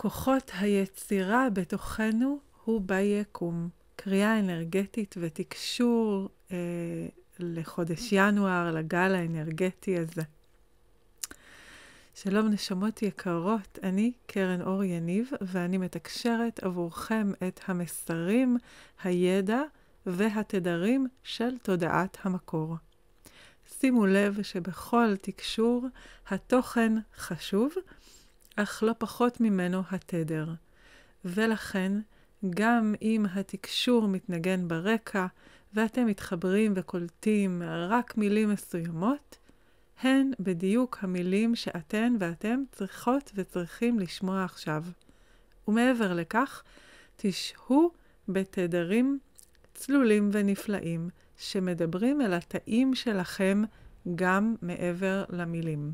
כוחות היצירה בתוכנו הוא ביקום. קריאה אנרגטית ותקשור אה, לחודש ינואר, לגל האנרגטי הזה. שלום נשמות יקרות, אני קרן אור יניב, ואני מתקשרת עבורכם את המסרים, הידע והתדרים של תודעת המקור. שימו לב שבכל תקשור התוכן חשוב, אך לא פחות ממנו התדר. ולכן, גם אם התקשור מתנגן ברקע, ואתם מתחברים וקולטים רק מילים מסוימות, הן בדיוק המילים שאתן ואתם צריכות וצריכים לשמוע עכשיו. ומעבר לכך, תשהו בתדרים צלולים ונפלאים, שמדברים אל התאים שלכם גם מעבר למילים.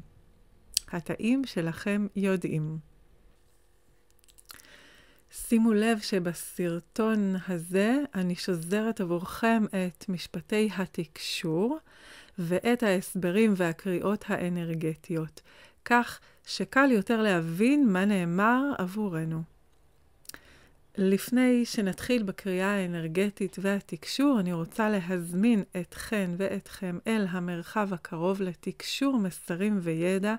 התאים שלכם יודעים. שימו לב שבסרטון הזה אני שוזרת עבורכם את משפטי התקשור ואת ההסברים והקריאות האנרגטיות, כך שקל יותר להבין מה נאמר עבורנו. לפני שנתחיל בקריאה האנרגטית והתקשור, אני רוצה להזמין אתכן ואתכם אל המרחב הקרוב לתקשור מסרים וידע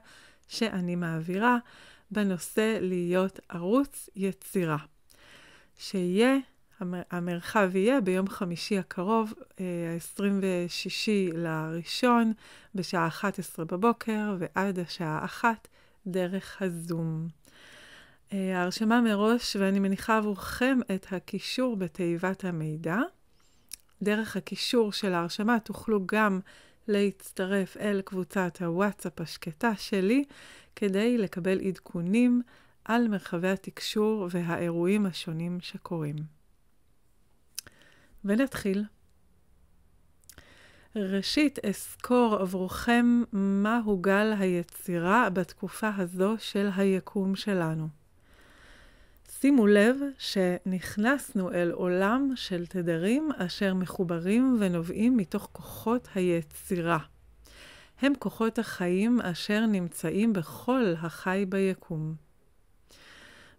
שאני מעבירה בנושא להיות ערוץ יצירה. שיהיה, המרחב יהיה ביום חמישי הקרוב, ה-26 אה, לראשון, בשעה 11 בבוקר ועד השעה 1 דרך הזום. אה, ההרשמה מראש, ואני מניחה עבורכם את הקישור בתיבת המידע. דרך הקישור של ההרשמה תוכלו גם להצטרף אל קבוצת הוואטסאפ השקטה שלי כדי לקבל עדכונים על מרחבי התקשור והאירועים השונים שקורים. ונתחיל. ראשית אסקור עבורכם מהו גל היצירה בתקופה הזו של היקום שלנו. שימו לב שנכנסנו אל עולם של תדרים אשר מחוברים ונובעים מתוך כוחות היצירה. הם כוחות החיים אשר נמצאים בכל החי ביקום.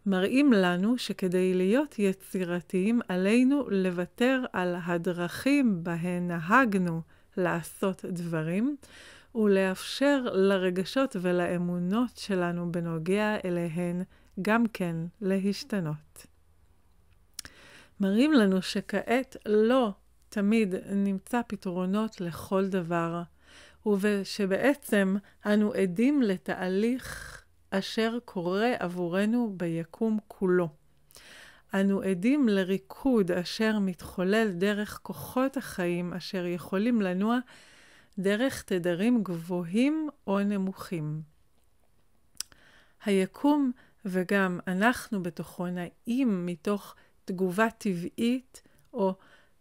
מראים לנו שכדי להיות יצירתיים עלינו לוותר על הדרכים בהן נהגנו לעשות דברים, ולאפשר לרגשות ולאמונות שלנו בנוגע אליהן גם כן להשתנות. מראים לנו שכעת לא תמיד נמצא פתרונות לכל דבר, ושבעצם אנו עדים לתהליך אשר קורה עבורנו ביקום כולו. אנו עדים לריקוד אשר מתחולל דרך כוחות החיים אשר יכולים לנוע דרך תדרים גבוהים או נמוכים. היקום וגם אנחנו בתוכו נעים מתוך תגובה טבעית או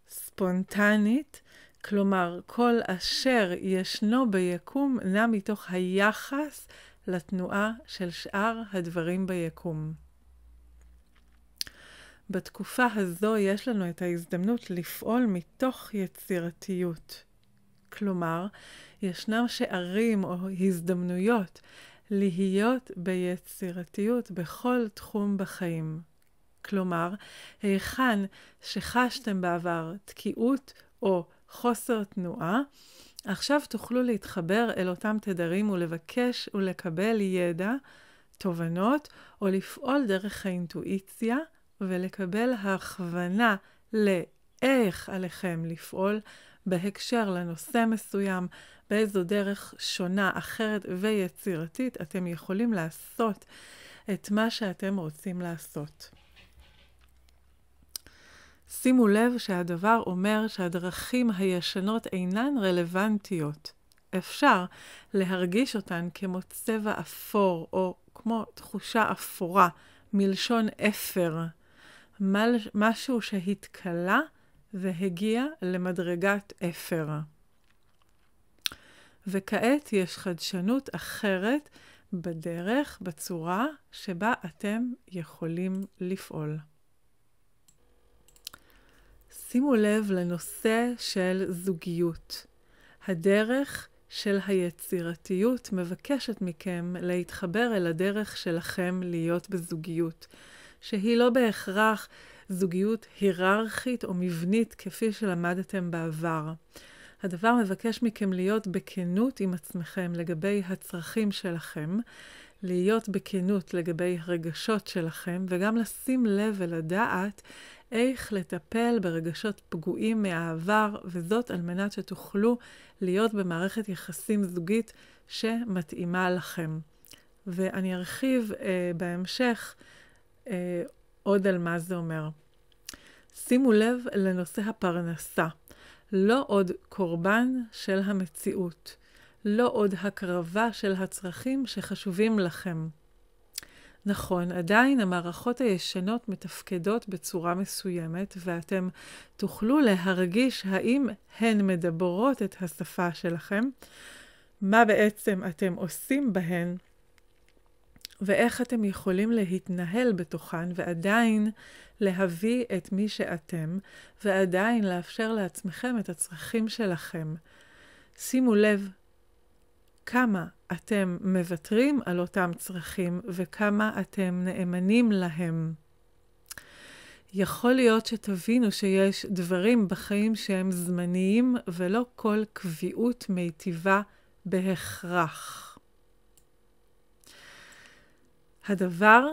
ספונטנית, כלומר, כל אשר ישנו ביקום נע מתוך היחס לתנועה של שאר הדברים ביקום. בתקופה הזו יש לנו את ההזדמנות לפעול מתוך יצירתיות. כלומר, ישנם שערים או הזדמנויות להיות ביצירתיות בכל תחום בחיים. כלומר, היכן שחשתם בעבר תקיעות או חוסר תנועה, עכשיו תוכלו להתחבר אל אותם תדרים ולבקש ולקבל ידע, תובנות, או לפעול דרך האינטואיציה ולקבל הכוונה לאיך עליכם לפעול בהקשר לנושא מסוים, באיזו דרך שונה, אחרת ויצירתית אתם יכולים לעשות את מה שאתם רוצים לעשות. שימו לב שהדבר אומר שהדרכים הישנות אינן רלוונטיות. אפשר להרגיש אותן כמו צבע אפור או כמו תחושה אפורה, מלשון אפר, משהו שהתכלה והגיע למדרגת אפר. וכעת יש חדשנות אחרת בדרך, בצורה שבה אתם יכולים לפעול. שימו לב לנושא של זוגיות. הדרך של היצירתיות מבקשת מכם להתחבר אל הדרך שלכם להיות בזוגיות, שהיא לא בהכרח זוגיות היררכית או מבנית כפי שלמדתם בעבר. הדבר מבקש מכם להיות בכנות עם עצמכם לגבי הצרכים שלכם, להיות בכנות לגבי הרגשות שלכם, וגם לשים לב ולדעת איך לטפל ברגשות פגועים מהעבר, וזאת על מנת שתוכלו להיות במערכת יחסים זוגית שמתאימה לכם. ואני ארחיב אה, בהמשך אה, עוד על מה זה אומר. שימו לב לנושא הפרנסה. לא עוד קורבן של המציאות, לא עוד הקרבה של הצרכים שחשובים לכם. נכון, עדיין המערכות הישנות מתפקדות בצורה מסוימת, ואתם תוכלו להרגיש האם הן מדברות את השפה שלכם, מה בעצם אתם עושים בהן, ואיך אתם יכולים להתנהל בתוכן ועדיין להביא את מי שאתם, ועדיין לאפשר לעצמכם את הצרכים שלכם. שימו לב כמה אתם מוותרים על אותם צרכים וכמה אתם נאמנים להם. יכול להיות שתבינו שיש דברים בחיים שהם זמניים ולא כל קביעות מיטיבה בהכרח. הדבר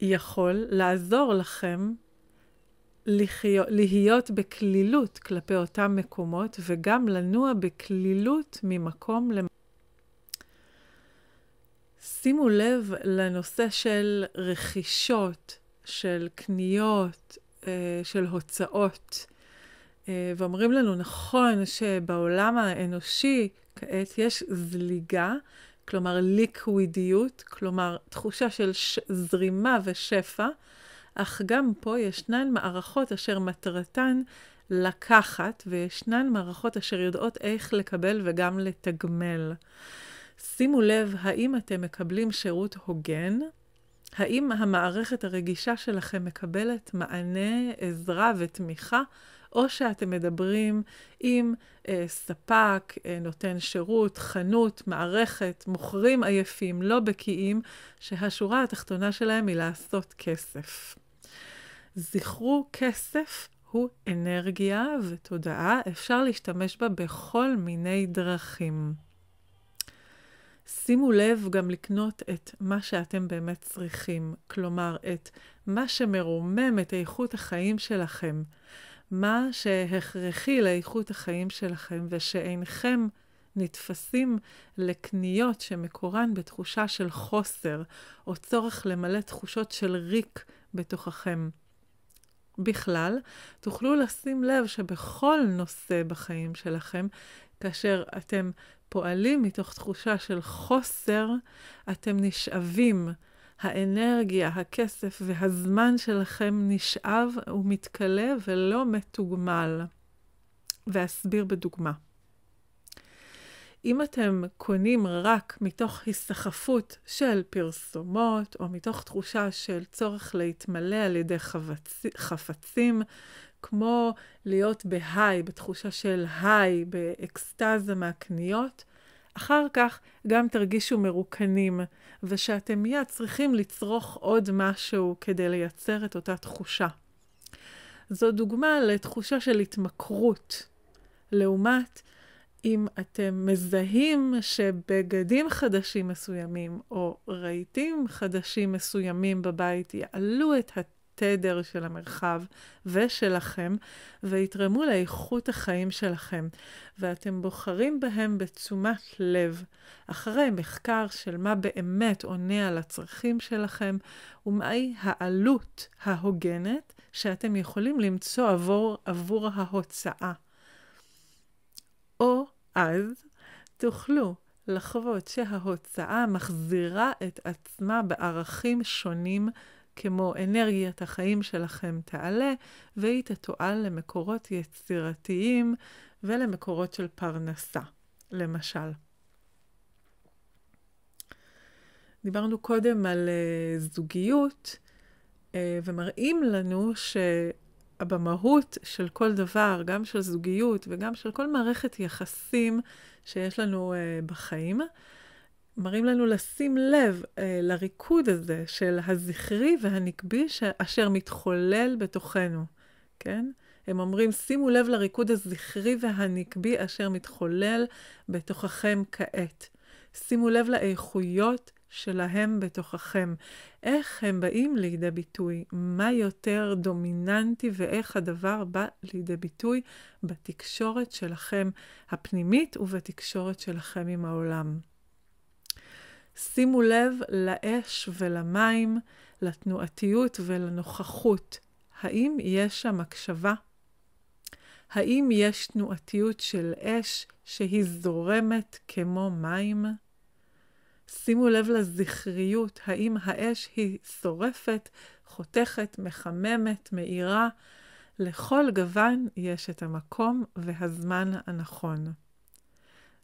יכול לעזור לכם לחיות, להיות בקלילות כלפי אותם מקומות וגם לנוע בקלילות ממקום למקום. שימו לב לנושא של רכישות, של קניות, אה, של הוצאות. אה, ואומרים לנו, נכון שבעולם האנושי כעת יש זליגה כלומר ליקווידיות, כלומר תחושה של ש... זרימה ושפע, אך גם פה ישנן מערכות אשר מטרתן לקחת, וישנן מערכות אשר יודעות איך לקבל וגם לתגמל. שימו לב האם אתם מקבלים שירות הוגן, האם המערכת הרגישה שלכם מקבלת מענה, עזרה ותמיכה או שאתם מדברים עם אה, ספק, אה, נותן שירות, חנות, מערכת, מוכרים עייפים, לא בקיאים, שהשורה התחתונה שלהם היא לעשות כסף. זכרו, כסף הוא אנרגיה ותודעה, אפשר להשתמש בה בכל מיני דרכים. שימו לב גם לקנות את מה שאתם באמת צריכים, כלומר, את מה שמרומם את איכות החיים שלכם. מה שהכרחי לאיכות החיים שלכם ושאינכם נתפסים לקניות שמקורן בתחושה של חוסר או צורך למלא תחושות של ריק בתוככם. בכלל, תוכלו לשים לב שבכל נושא בחיים שלכם, כאשר אתם פועלים מתוך תחושה של חוסר, אתם נשאבים האנרגיה, הכסף והזמן שלכם נשאב ומתכלה ולא מתוגמל. ואסביר בדוגמה. אם אתם קונים רק מתוך היסחפות של פרסומות, או מתוך תחושה של צורך להתמלא על ידי חבצ... חפצים, כמו להיות בהיי, בתחושה של היי, באקסטזה מהקניות, אחר כך גם תרגישו מרוקנים, ושאתם מיד צריכים לצרוך עוד משהו כדי לייצר את אותה תחושה. זו דוגמה לתחושה של התמכרות, לעומת אם אתם מזהים שבגדים חדשים מסוימים או רהיטים חדשים מסוימים בבית יעלו את הת... התדר של המרחב ושלכם, ויתרמו לאיכות החיים שלכם. ואתם בוחרים בהם בתשומת לב, אחרי מחקר של מה באמת עונה על הצרכים שלכם, ומהי העלות ההוגנת שאתם יכולים למצוא עבור, עבור ההוצאה. או אז תוכלו לחוות שההוצאה מחזירה את עצמה בערכים שונים כמו אנרגיית החיים שלכם תעלה, והיא תתועל למקורות יצירתיים ולמקורות של פרנסה, למשל. דיברנו קודם על uh, זוגיות, uh, ומראים לנו שבמהות של כל דבר, גם של זוגיות וגם של כל מערכת יחסים שיש לנו uh, בחיים, מראים לנו לשים לב אה, לריקוד הזה של הזכרי והנקבי אשר מתחולל בתוכנו, כן? הם אומרים, שימו לב לריקוד הזכרי והנקבי אשר מתחולל בתוככם כעת. שימו לב לאיכויות שלהם בתוככם. איך הם באים לידי ביטוי? מה יותר דומיננטי ואיך הדבר בא לידי ביטוי בתקשורת שלכם הפנימית ובתקשורת שלכם עם העולם. שימו לב לאש ולמים, לתנועתיות ולנוכחות. האם יש שם הקשבה? האם יש תנועתיות של אש שהיא זורמת כמו מים? שימו לב לזכריות, האם האש היא שורפת, חותכת, מחממת, מאירה? לכל גוון יש את המקום והזמן הנכון.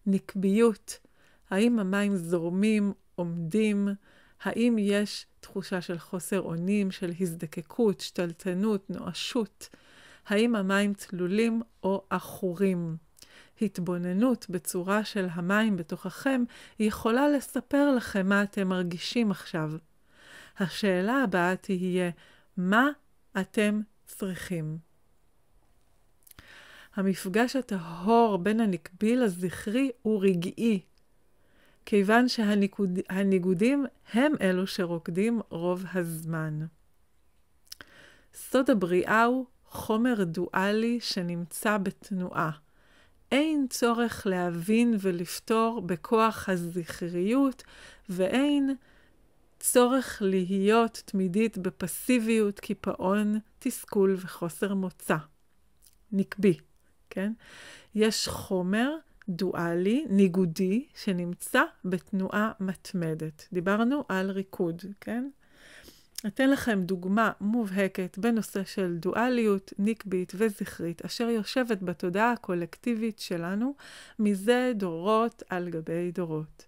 נקביות, האם המים זורמים, עומדים? האם יש תחושה של חוסר אונים, של הזדקקות, שתלטנות, נואשות? האם המים צלולים או עכורים? התבוננות בצורה של המים בתוככם יכולה לספר לכם מה אתם מרגישים עכשיו. השאלה הבאה תהיה, מה אתם צריכים? המפגש הטהור בין הנקביל לזכרי הוא רגעי, כיוון שהניגודים הם אלו שרוקדים רוב הזמן. סוד הבריאה הוא חומר דואלי שנמצא בתנועה. אין צורך להבין ולפתור בכוח הזכריות, ואין צורך להיות תמידית בפסיביות, קיפאון, תסכול וחוסר מוצא. נקבי, כן? יש חומר דואלי, ניגודי, שנמצא בתנועה מתמדת. דיברנו על ריקוד, כן? אתן לכם דוגמה מובהקת בנושא של דואליות נקבית וזכרית, אשר יושבת בתודעה הקולקטיבית שלנו מזה דורות על גבי דורות.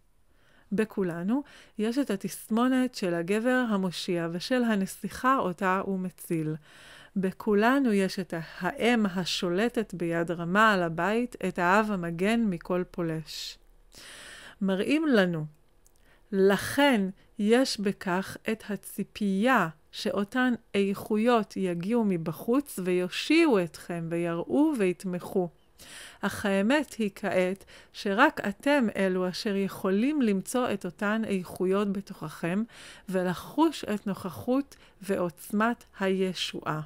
בכולנו, יש את התסמונת של הגבר המושיע ושל הנסיכה אותה הוא מציל. בכולנו יש את האם השולטת ביד רמה על הבית, את האב המגן מכל פולש. מראים לנו, לכן יש בכך את הציפייה שאותן איכויות יגיעו מבחוץ ויושיעו אתכם ויראו ויתמכו. אך האמת היא כעת שרק אתם אלו אשר יכולים למצוא את אותן איכויות בתוככם ולחוש את נוכחות ועוצמת הישועה.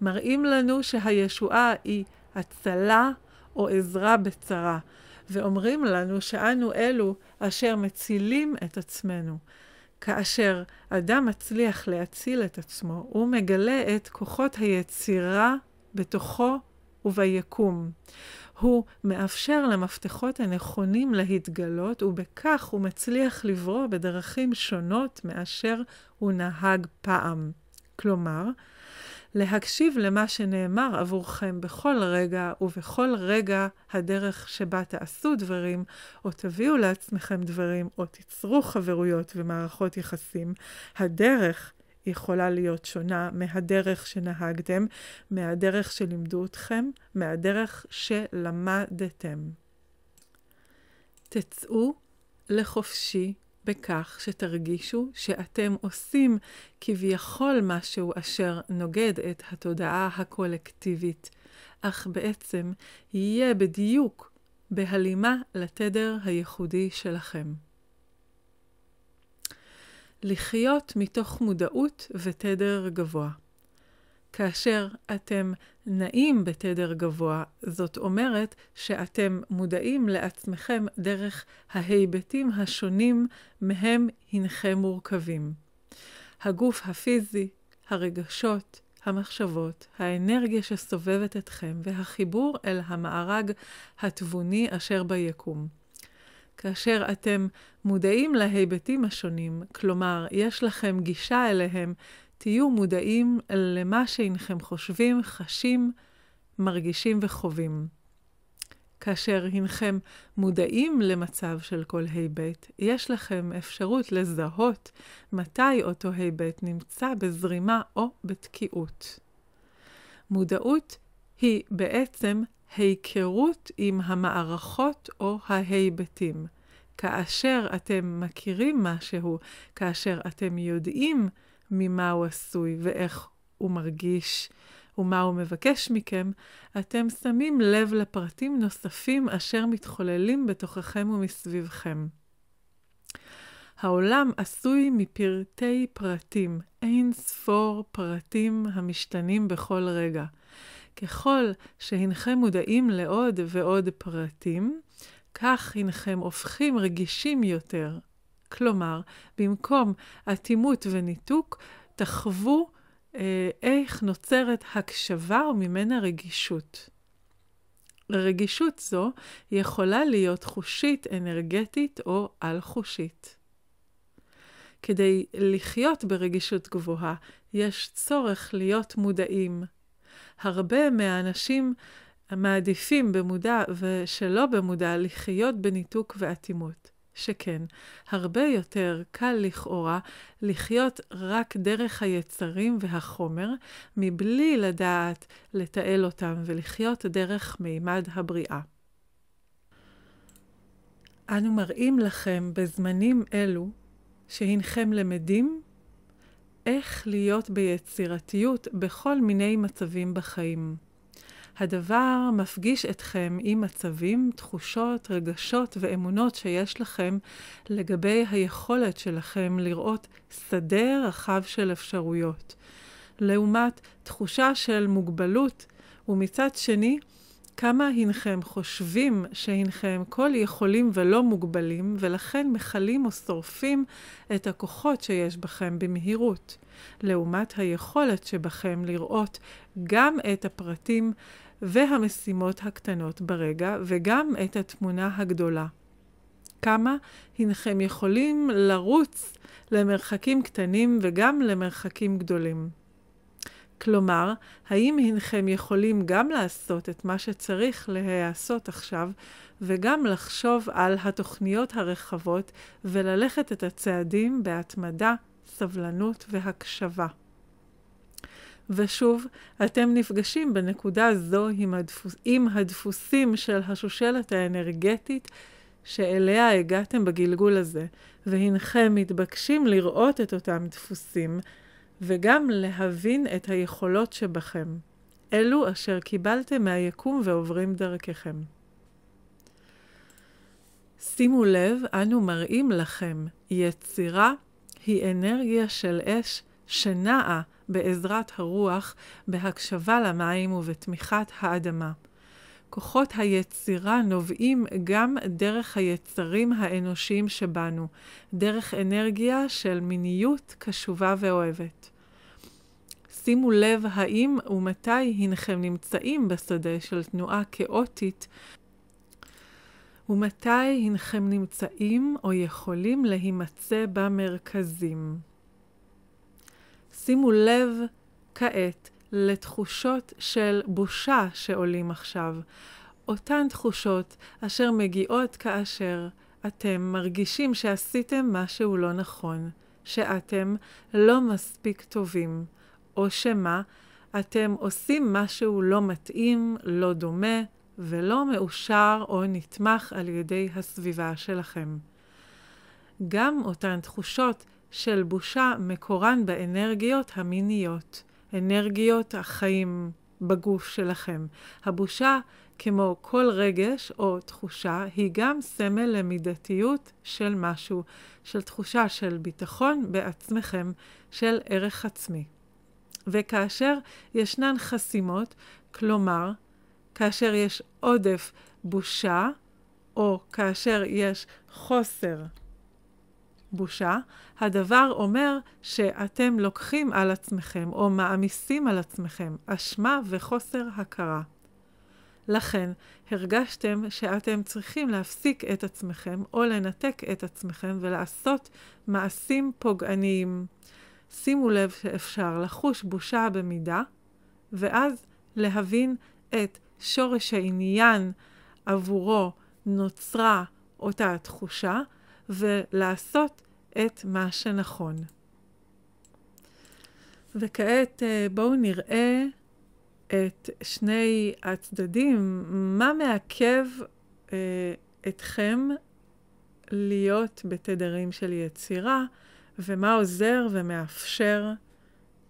מראים לנו שהישועה היא הצלה או עזרה בצרה, ואומרים לנו שאנו אלו אשר מצילים את עצמנו. כאשר אדם מצליח להציל את עצמו, הוא מגלה את כוחות היצירה בתוכו וביקום. הוא מאפשר למפתחות הנכונים להתגלות, ובכך הוא מצליח לברוא בדרכים שונות מאשר הוא נהג פעם. כלומר, להקשיב למה שנאמר עבורכם בכל רגע, ובכל רגע הדרך שבה תעשו דברים, או תביאו לעצמכם דברים, או תיצרו חברויות ומערכות יחסים, הדרך יכולה להיות שונה מהדרך שנהגתם, מהדרך שלימדו אתכם, מהדרך שלמדתם. תצאו לחופשי בכך שתרגישו שאתם עושים כביכול משהו אשר נוגד את התודעה הקולקטיבית, אך בעצם יהיה בדיוק בהלימה לתדר הייחודי שלכם. לחיות מתוך מודעות ותדר גבוה. כאשר אתם נעים בתדר גבוה, זאת אומרת שאתם מודעים לעצמכם דרך ההיבטים השונים מהם הנכם מורכבים. הגוף הפיזי, הרגשות, המחשבות, האנרגיה שסובבת אתכם והחיבור אל המארג התבוני אשר ביקום. כאשר אתם מודעים להיבטים השונים, כלומר, יש לכם גישה אליהם, תהיו מודעים למה שאינכם חושבים, חשים, מרגישים וחווים. כאשר הנכם מודעים למצב של כל היבט, יש לכם אפשרות לזהות מתי אותו היבט נמצא בזרימה או בתקיעות. מודעות היא בעצם היכרות עם המערכות או ההיבטים. כאשר אתם מכירים משהו, כאשר אתם יודעים ממה הוא עשוי ואיך הוא מרגיש ומה הוא מבקש מכם, אתם שמים לב לפרטים נוספים אשר מתחוללים בתוככם ומסביבכם. העולם עשוי מפרטי פרטים, אין ספור פרטים המשתנים בכל רגע. ככל שהנכם מודעים לעוד ועוד פרטים, כך הנכם הופכים רגישים יותר. כלומר, במקום אטימות וניתוק, תחוו אה, איך נוצרת הקשבה וממנה רגישות. רגישות זו יכולה להיות חושית, אנרגטית או על-חושית. כדי לחיות ברגישות גבוהה, יש צורך להיות מודעים. הרבה מהאנשים המעדיפים במודע ושלא במודע לחיות בניתוק ואטימות. שכן, הרבה יותר קל לכאורה לחיות רק דרך היצרים והחומר, מבלי לדעת לתעל אותם ולחיות דרך מימד הבריאה. אנו מראים לכם בזמנים אלו שהנכם למדים איך להיות ביצירתיות בכל מיני מצבים בחיים. הדבר מפגיש אתכם עם מצבים, תחושות, רגשות ואמונות שיש לכם לגבי היכולת שלכם לראות שדה רחב של אפשרויות. לעומת תחושה של מוגבלות, ומצד שני, כמה הנכם חושבים שהנכם כל יכולים ולא מוגבלים, ולכן מכלים או שורפים את הכוחות שיש בכם במהירות, לעומת היכולת שבכם לראות גם את הפרטים והמשימות הקטנות ברגע, וגם את התמונה הגדולה. כמה הנכם יכולים לרוץ למרחקים קטנים וגם למרחקים גדולים. כלומר, האם הנכם יכולים גם לעשות את מה שצריך להיעשות עכשיו, וגם לחשוב על התוכניות הרחבות וללכת את הצעדים בהתמדה, סבלנות והקשבה. ושוב, אתם נפגשים בנקודה זו עם, הדפוס, עם הדפוסים של השושלת האנרגטית שאליה הגעתם בגלגול הזה, והנכם מתבקשים לראות את אותם דפוסים וגם להבין את היכולות שבכם, אלו אשר קיבלתם מהיקום ועוברים דרככם. שימו לב, אנו מראים לכם, יצירה היא אנרגיה של אש שנעה בעזרת הרוח, בהקשבה למים ובתמיכת האדמה. כוחות היצירה נובעים גם דרך היצרים האנושיים שבנו, דרך אנרגיה של מיניות קשובה ואוהבת. שימו לב האם ומתי הנכם נמצאים בשדה של תנועה כאוטית, ומתי הנכם נמצאים או יכולים להימצא במרכזים. שימו לב כעת לתחושות של בושה שעולים עכשיו, אותן תחושות אשר מגיעות כאשר אתם מרגישים שעשיתם משהו לא נכון, שאתם לא מספיק טובים, או שמה, אתם עושים משהו לא מתאים, לא דומה ולא מאושר או נתמך על ידי הסביבה שלכם. גם אותן תחושות של בושה מקורן באנרגיות המיניות, אנרגיות החיים בגוף שלכם. הבושה, כמו כל רגש או תחושה, היא גם סמל למידתיות של משהו, של תחושה של ביטחון בעצמכם, של ערך עצמי. וכאשר ישנן חסימות, כלומר, כאשר יש עודף בושה, או כאשר יש חוסר בושה, הדבר אומר שאתם לוקחים על עצמכם או מעמיסים על עצמכם אשמה וחוסר הכרה. לכן הרגשתם שאתם צריכים להפסיק את עצמכם או לנתק את עצמכם ולעשות מעשים פוגעניים. שימו לב שאפשר לחוש בושה במידה, ואז להבין את שורש העניין עבורו נוצרה אותה התחושה, ולעשות את מה שנכון. וכעת אה, בואו נראה את שני הצדדים, מה מעכב אה, אתכם להיות בתדרים של יצירה, ומה עוזר ומאפשר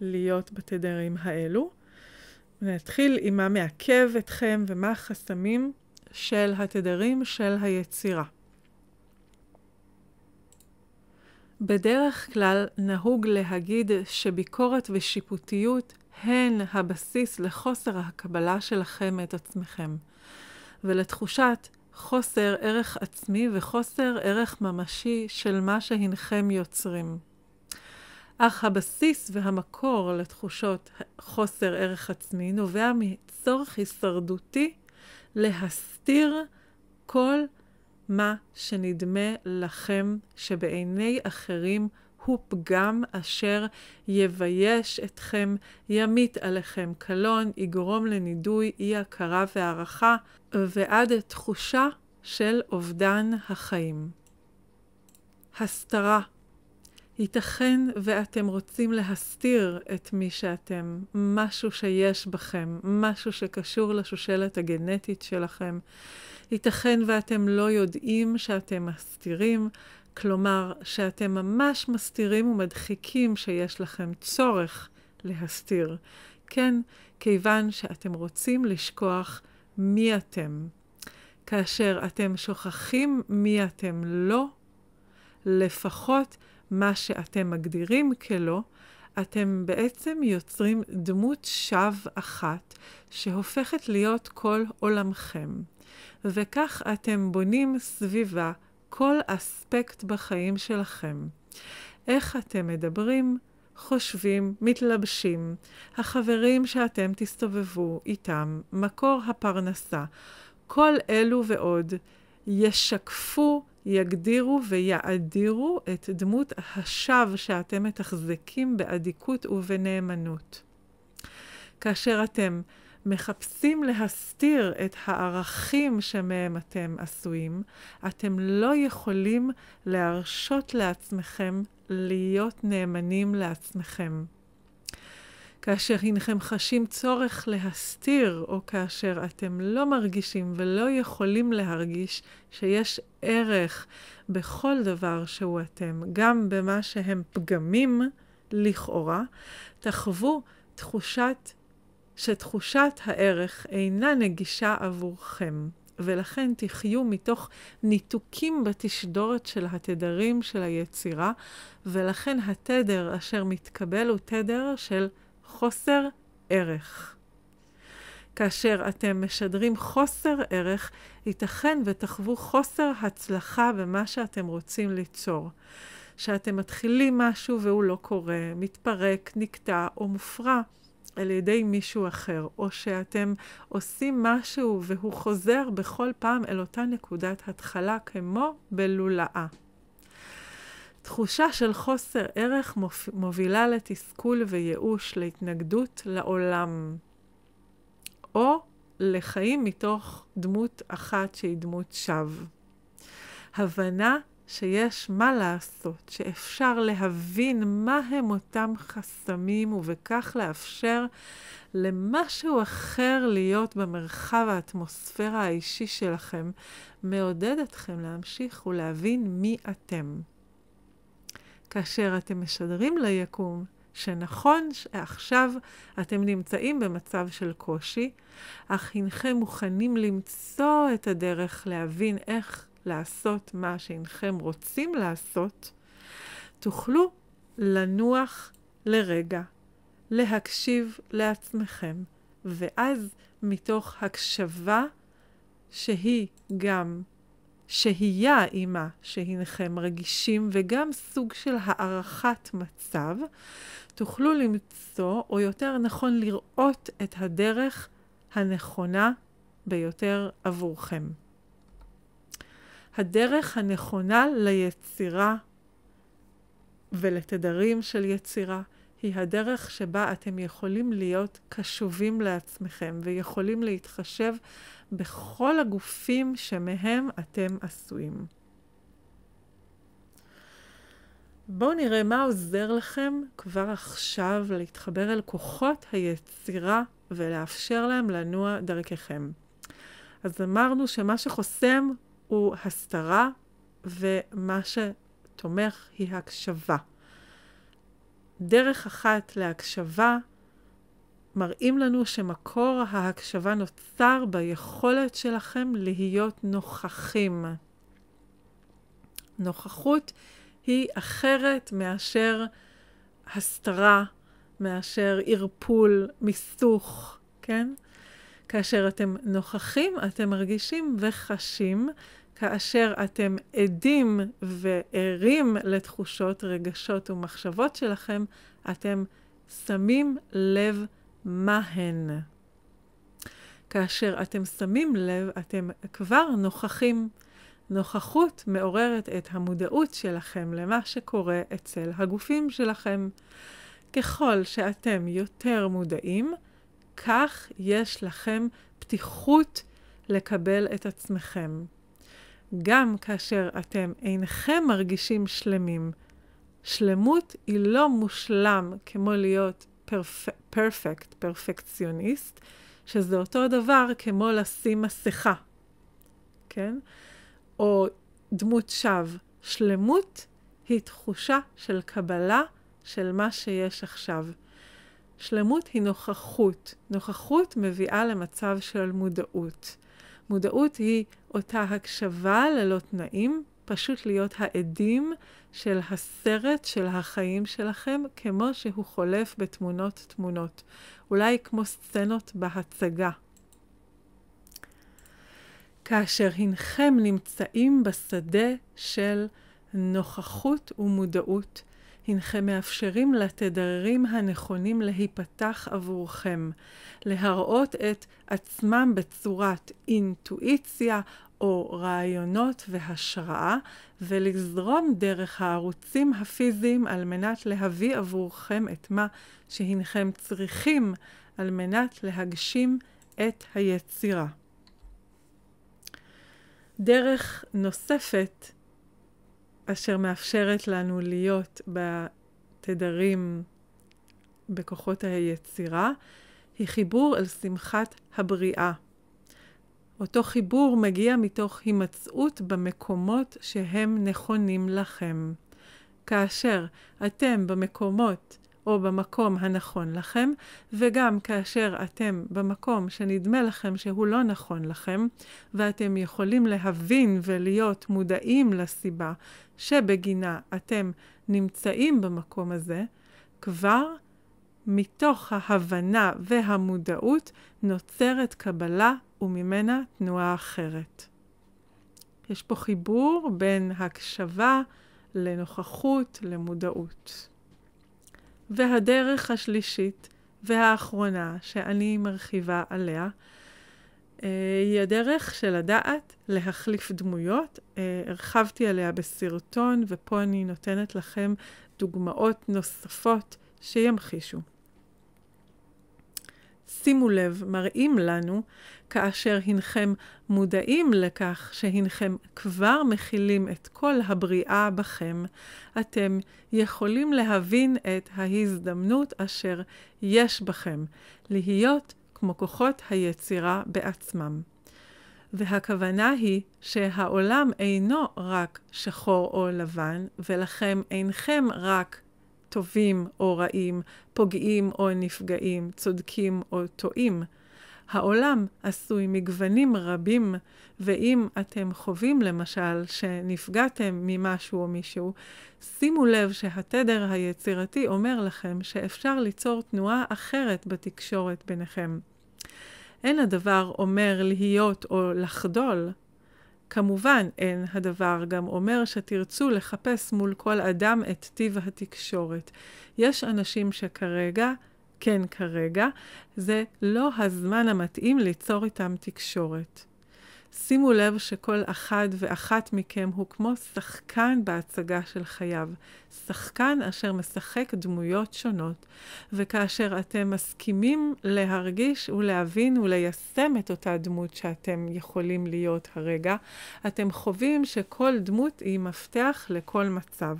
להיות בתדרים האלו. נתחיל עם מה מעכב אתכם ומה החסמים של התדרים של היצירה. בדרך כלל נהוג להגיד שביקורת ושיפוטיות הן הבסיס לחוסר הקבלה שלכם את עצמכם, ולתחושת חוסר ערך עצמי וחוסר ערך ממשי של מה שהנכם יוצרים. אך הבסיס והמקור לתחושות חוסר ערך עצמי נובע מצורך הישרדותי להסתיר כל מה שנדמה לכם שבעיני אחרים הוא פגם אשר יבייש אתכם, ימית עליכם קלון, יגרום לנידוי, אי הכרה והערכה, ועד תחושה של אובדן החיים. הסתרה ייתכן ואתם רוצים להסתיר את מי שאתם, משהו שיש בכם, משהו שקשור לשושלת הגנטית שלכם. ייתכן ואתם לא יודעים שאתם מסתירים, כלומר שאתם ממש מסתירים ומדחיקים שיש לכם צורך להסתיר. כן, כיוון שאתם רוצים לשכוח מי אתם. כאשר אתם שוכחים מי אתם לא, לפחות מה שאתם מגדירים כלא, אתם בעצם יוצרים דמות שווא אחת שהופכת להיות כל עולמכם. וכך אתם בונים סביבה כל אספקט בחיים שלכם. איך אתם מדברים, חושבים, מתלבשים, החברים שאתם תסתובבו איתם, מקור הפרנסה, כל אלו ועוד ישקפו, יגדירו ויאדירו את דמות השווא שאתם מתחזקים באדיקות ובנאמנות. כאשר אתם מחפשים להסתיר את הערכים שמהם אתם עשויים, אתם לא יכולים להרשות לעצמכם להיות נאמנים לעצמכם. כאשר הנכם חשים צורך להסתיר, או כאשר אתם לא מרגישים ולא יכולים להרגיש שיש ערך בכל דבר שהוא אתם, גם במה שהם פגמים לכאורה, תחוו תחושת שתחושת הערך אינה נגישה עבורכם, ולכן תחיו מתוך ניתוקים בתשדורת של התדרים של היצירה, ולכן התדר אשר מתקבל הוא תדר של חוסר ערך. כאשר אתם משדרים חוסר ערך, ייתכן ותחוו חוסר הצלחה במה שאתם רוצים ליצור. שאתם מתחילים משהו והוא לא קורה, מתפרק, נקטע או מופרע. על ידי מישהו אחר, או שאתם עושים משהו והוא חוזר בכל פעם אל אותה נקודת התחלה כמו בלולאה. תחושה של חוסר ערך מובילה לתסכול וייאוש, להתנגדות לעולם, או לחיים מתוך דמות אחת שהיא דמות שווא. הבנה שיש מה לעשות, שאפשר להבין מה הם אותם חסמים ובכך לאפשר למשהו אחר להיות במרחב האטמוספירה האישי שלכם, מעודד אתכם להמשיך ולהבין מי אתם. כאשר אתם משדרים ליקום שנכון שעכשיו אתם נמצאים במצב של קושי, אך הנכם מוכנים למצוא את הדרך להבין איך לעשות מה שאינכם רוצים לעשות, תוכלו לנוח לרגע, להקשיב לעצמכם, ואז מתוך הקשבה שהיא גם שהייה עימה שהינכם רגישים וגם סוג של הערכת מצב, תוכלו למצוא, או יותר נכון לראות את הדרך הנכונה ביותר עבורכם. הדרך הנכונה ליצירה ולתדרים של יצירה היא הדרך שבה אתם יכולים להיות קשובים לעצמכם ויכולים להתחשב בכל הגופים שמהם אתם עשויים. בואו נראה מה עוזר לכם כבר עכשיו להתחבר אל כוחות היצירה ולאפשר להם לנוע דרככם. אז אמרנו שמה שחוסם הוא הסתרה, ומה שתומך היא הקשבה. דרך אחת להקשבה מראים לנו שמקור ההקשבה נוצר ביכולת שלכם להיות נוכחים. נוכחות היא אחרת מאשר הסתרה, מאשר ערפול, מיסוך, כן? כאשר אתם נוכחים, אתם מרגישים וחשים, כאשר אתם עדים וערים לתחושות, רגשות ומחשבות שלכם, אתם שמים לב מה הן. כאשר אתם שמים לב, אתם כבר נוכחים. נוכחות מעוררת את המודעות שלכם למה שקורה אצל הגופים שלכם. ככל שאתם יותר מודעים, כך יש לכם פתיחות לקבל את עצמכם. גם כאשר אתם אינכם מרגישים שלמים. שלמות היא לא מושלם כמו להיות פרפק, פרפקט, פרפקציוניסט, שזה אותו דבר כמו לשים מסכה, כן? או דמות שווא. שלמות היא תחושה של קבלה של מה שיש עכשיו. שלמות היא נוכחות. נוכחות מביאה למצב של מודעות. מודעות היא אותה הקשבה ללא תנאים, פשוט להיות העדים של הסרט של החיים שלכם, כמו שהוא חולף בתמונות-תמונות. אולי כמו סצנות בהצגה. כאשר הנכם נמצאים בשדה של נוכחות ומודעות, הנכם מאפשרים לתדרים הנכונים להיפתח עבורכם, להראות את עצמם בצורת אינטואיציה או רעיונות והשראה, ולזרום דרך הערוצים הפיזיים על מנת להביא עבורכם את מה שהנכם צריכים על מנת להגשים את היצירה. דרך נוספת אשר מאפשרת לנו להיות בתדרים, בכוחות היצירה, היא חיבור אל שמחת הבריאה. אותו חיבור מגיע מתוך הימצאות במקומות שהם נכונים לכם. כאשר אתם במקומות או במקום הנכון לכם, וגם כאשר אתם במקום שנדמה לכם שהוא לא נכון לכם, ואתם יכולים להבין ולהיות מודעים לסיבה שבגינה אתם נמצאים במקום הזה, כבר מתוך ההבנה והמודעות נוצרת קבלה וממנה תנועה אחרת. יש פה חיבור בין הקשבה לנוכחות, למודעות. והדרך השלישית והאחרונה שאני מרחיבה עליה אה, היא הדרך של הדעת להחליף דמויות. אה, הרחבתי עליה בסרטון ופה אני נותנת לכם דוגמאות נוספות שימחישו. שימו לב, מראים לנו, כאשר הנכם מודעים לכך שהנכם כבר מכילים את כל הבריאה בכם, אתם יכולים להבין את ההזדמנות אשר יש בכם, להיות כמו כוחות היצירה בעצמם. והכוונה היא שהעולם אינו רק שחור או לבן, ולכם אינכם רק טובים או רעים, פוגעים או נפגעים, צודקים או טועים. העולם עשוי מגוונים רבים, ואם אתם חווים למשל שנפגעתם ממשהו או מישהו, שימו לב שהתדר היצירתי אומר לכם שאפשר ליצור תנועה אחרת בתקשורת ביניכם. אין הדבר אומר להיות או לחדול, כמובן, אין הדבר גם אומר שתרצו לחפש מול כל אדם את טיב התקשורת. יש אנשים שכרגע, כן כרגע, זה לא הזמן המתאים ליצור איתם תקשורת. שימו לב שכל אחד ואחת מכם הוא כמו שחקן בהצגה של חייו, שחקן אשר משחק דמויות שונות, וכאשר אתם מסכימים להרגיש ולהבין וליישם את אותה דמות שאתם יכולים להיות הרגע, אתם חווים שכל דמות היא מפתח לכל מצב.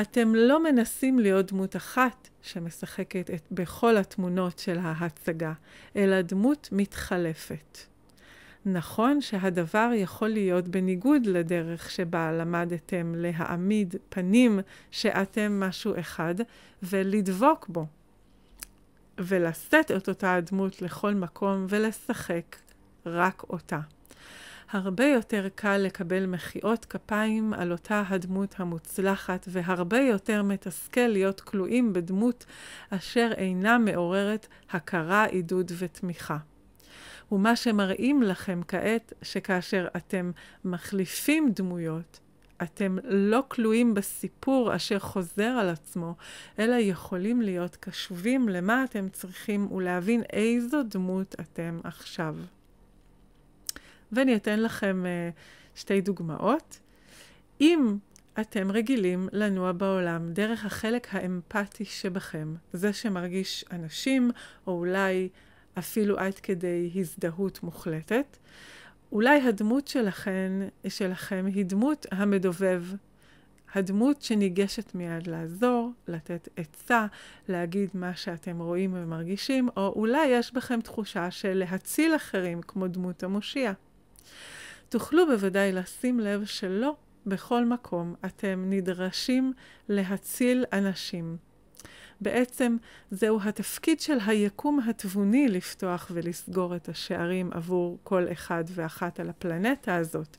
אתם לא מנסים להיות דמות אחת שמשחקת את, בכל התמונות של ההצגה, אלא דמות מתחלפת. נכון שהדבר יכול להיות בניגוד לדרך שבה למדתם להעמיד פנים שאתם משהו אחד ולדבוק בו, ולשאת את אותה הדמות לכל מקום ולשחק רק אותה. הרבה יותר קל לקבל מחיאות כפיים על אותה הדמות המוצלחת, והרבה יותר מתסכל להיות כלואים בדמות אשר אינה מעוררת הכרה, עידוד ותמיכה. הוא מה שמראים לכם כעת, שכאשר אתם מחליפים דמויות, אתם לא כלואים בסיפור אשר חוזר על עצמו, אלא יכולים להיות קשובים למה אתם צריכים ולהבין איזו דמות אתם עכשיו. ואני אתן לכם uh, שתי דוגמאות. אם אתם רגילים לנוע בעולם דרך החלק האמפתי שבכם, זה שמרגיש אנשים, או אולי אפילו עד כדי הזדהות מוחלטת. אולי הדמות שלכן, שלכם היא דמות המדובב, הדמות שניגשת מיד לעזור, לתת עצה, להגיד מה שאתם רואים ומרגישים, או אולי יש בכם תחושה של להציל אחרים כמו דמות המושיע. תוכלו בוודאי לשים לב שלא בכל מקום אתם נדרשים להציל אנשים. בעצם זהו התפקיד של היקום התבוני לפתוח ולסגור את השערים עבור כל אחד ואחת על הפלנטה הזאת.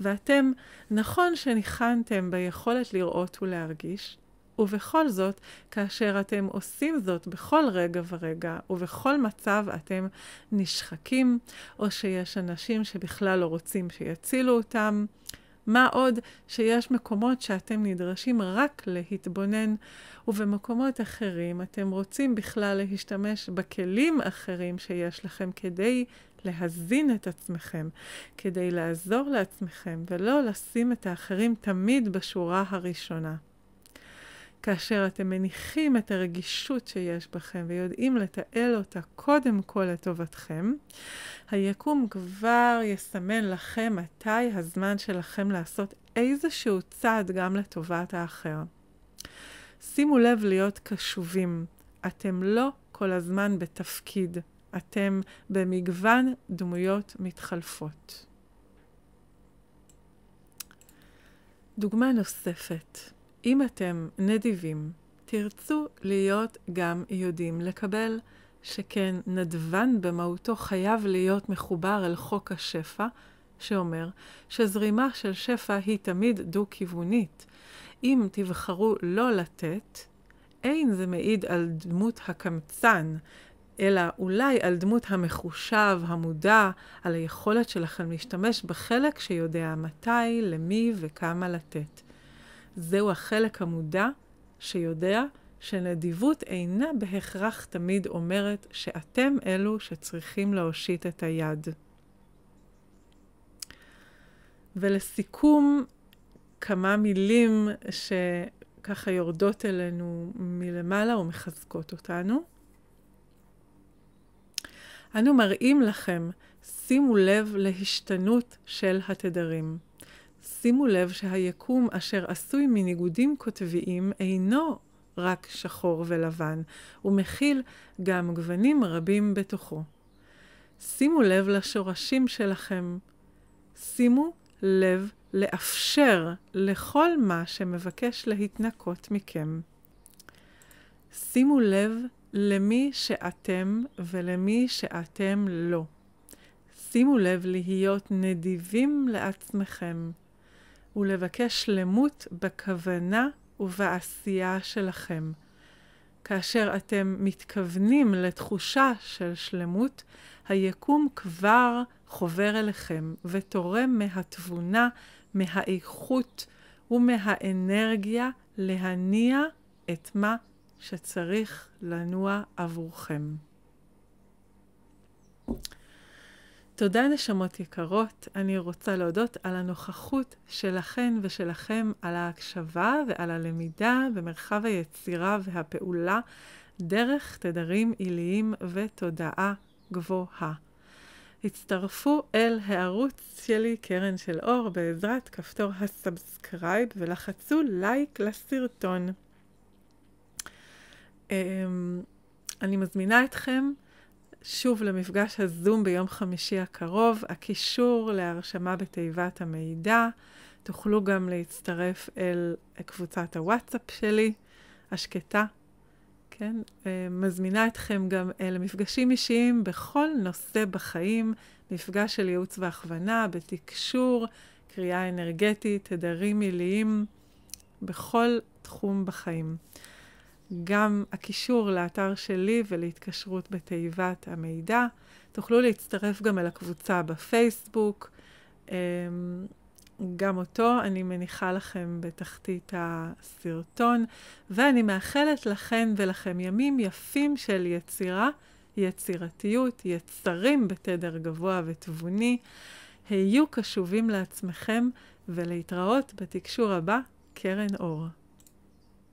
ואתם, נכון שניחנתם ביכולת לראות ולהרגיש, ובכל זאת, כאשר אתם עושים זאת בכל רגע ורגע ובכל מצב אתם נשחקים, או שיש אנשים שבכלל לא רוצים שיצילו אותם, מה עוד שיש מקומות שאתם נדרשים רק להתבונן, ובמקומות אחרים אתם רוצים בכלל להשתמש בכלים אחרים שיש לכם כדי להזין את עצמכם, כדי לעזור לעצמכם, ולא לשים את האחרים תמיד בשורה הראשונה. כאשר אתם מניחים את הרגישות שיש בכם ויודעים לתעל אותה קודם כל לטובתכם, היקום כבר יסמן לכם מתי הזמן שלכם לעשות איזשהו צעד גם לטובת האחר. שימו לב להיות קשובים, אתם לא כל הזמן בתפקיד, אתם במגוון דמויות מתחלפות. דוגמה נוספת אם אתם נדיבים, תרצו להיות גם יודעים לקבל, שכן נדבן במהותו חייב להיות מחובר אל חוק השפע, שאומר שזרימה של שפע היא תמיד דו-כיוונית. אם תבחרו לא לתת, אין זה מעיד על דמות הקמצן, אלא אולי על דמות המחושב, המודע, על היכולת שלכם להשתמש בחלק שיודע מתי, למי וכמה לתת. זהו החלק המודע שיודע שנדיבות אינה בהכרח תמיד אומרת שאתם אלו שצריכים להושיט את היד. ולסיכום, כמה מילים שככה יורדות אלינו מלמעלה ומחזקות אותנו. אנו מראים לכם, שימו לב להשתנות של התדרים. שימו לב שהיקום אשר עשוי מניגודים קוטביים אינו רק שחור ולבן, הוא מכיל גם גוונים רבים בתוכו. שימו לב לשורשים שלכם. שימו לב לאפשר לכל מה שמבקש להתנקות מכם. שימו לב למי שאתם ולמי שאתם לא. שימו לב להיות נדיבים לעצמכם. לבקש שלמות בכוונה ובעשייה שלכם. כאשר אתם מתכוונים לתחושה של שלמות, היקום כבר חובר אליכם ותורם מהתבונה, מהאיכות ומהאנרגיה להניע את מה שצריך לנוע עבורכם. תודה נשמות יקרות, אני רוצה להודות על הנוכחות שלכן ושלכם, על ההקשבה ועל הלמידה במרחב היצירה והפעולה דרך תדרים עיליים ותודעה גבוהה. הצטרפו אל הערוץ שלי, קרן של אור, בעזרת כפתור הסאבסקרייב ולחצו לייק לסרטון. אמ, אני מזמינה אתכם שוב למפגש הזום ביום חמישי הקרוב. הקישור להרשמה בתיבת המידע. תוכלו גם להצטרף אל קבוצת הוואטסאפ שלי, השקטה. כן, אה, מזמינה אתכם גם אה, מפגשים אישיים בכל נושא בחיים, מפגש של ייעוץ והכוונה, בתקשור, קריאה אנרגטית, תדרים מיליים, בכל תחום בחיים. גם הקישור לאתר שלי ולהתקשרות בתיבת המידע. תוכלו להצטרף גם אל הקבוצה בפייסבוק. אמ, גם אותו אני מניחה לכם בתחתית הסרטון, ואני מאחלת לכן ולכם ימים יפים של יצירה, יצירתיות, יצרים בתדר גבוה ותבוני. היו קשובים לעצמכם ולהתראות בתקשור הבא, קרן אור.